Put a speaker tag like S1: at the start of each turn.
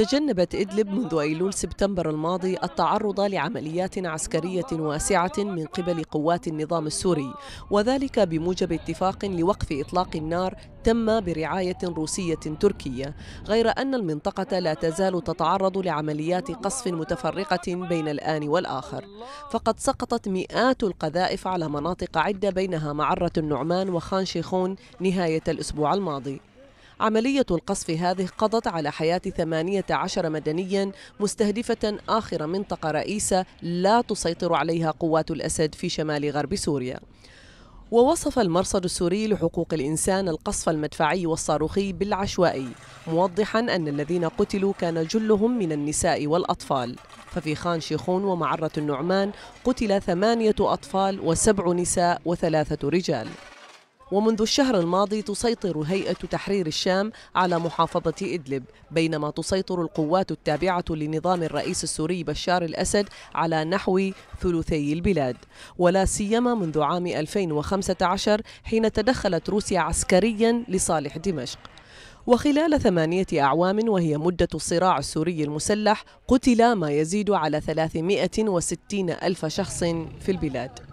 S1: تجنبت إدلب منذ أيلول سبتمبر الماضي التعرض لعمليات عسكرية واسعة من قبل قوات النظام السوري وذلك بموجب اتفاق لوقف إطلاق النار تم برعاية روسية تركية غير أن المنطقة لا تزال تتعرض لعمليات قصف متفرقة بين الآن والآخر فقد سقطت مئات القذائف على مناطق عدة بينها معرة النعمان وخان شيخون نهاية الأسبوع الماضي عملية القصف هذه قضت على حياة 18 مدنيا مستهدفة آخر منطقة رئيسة لا تسيطر عليها قوات الأسد في شمال غرب سوريا ووصف المرصد السوري لحقوق الإنسان القصف المدفعي والصاروخي بالعشوائي موضحا أن الذين قتلوا كان جلهم من النساء والأطفال ففي خان شيخون ومعرة النعمان قتل ثمانية أطفال وسبع نساء وثلاثة رجال ومنذ الشهر الماضي تسيطر هيئة تحرير الشام على محافظة إدلب بينما تسيطر القوات التابعة لنظام الرئيس السوري بشار الأسد على نحو ثلثي البلاد ولا سيما منذ عام 2015 حين تدخلت روسيا عسكريا لصالح دمشق وخلال ثمانية أعوام وهي مدة الصراع السوري المسلح قتل ما يزيد على 360 ألف شخص في البلاد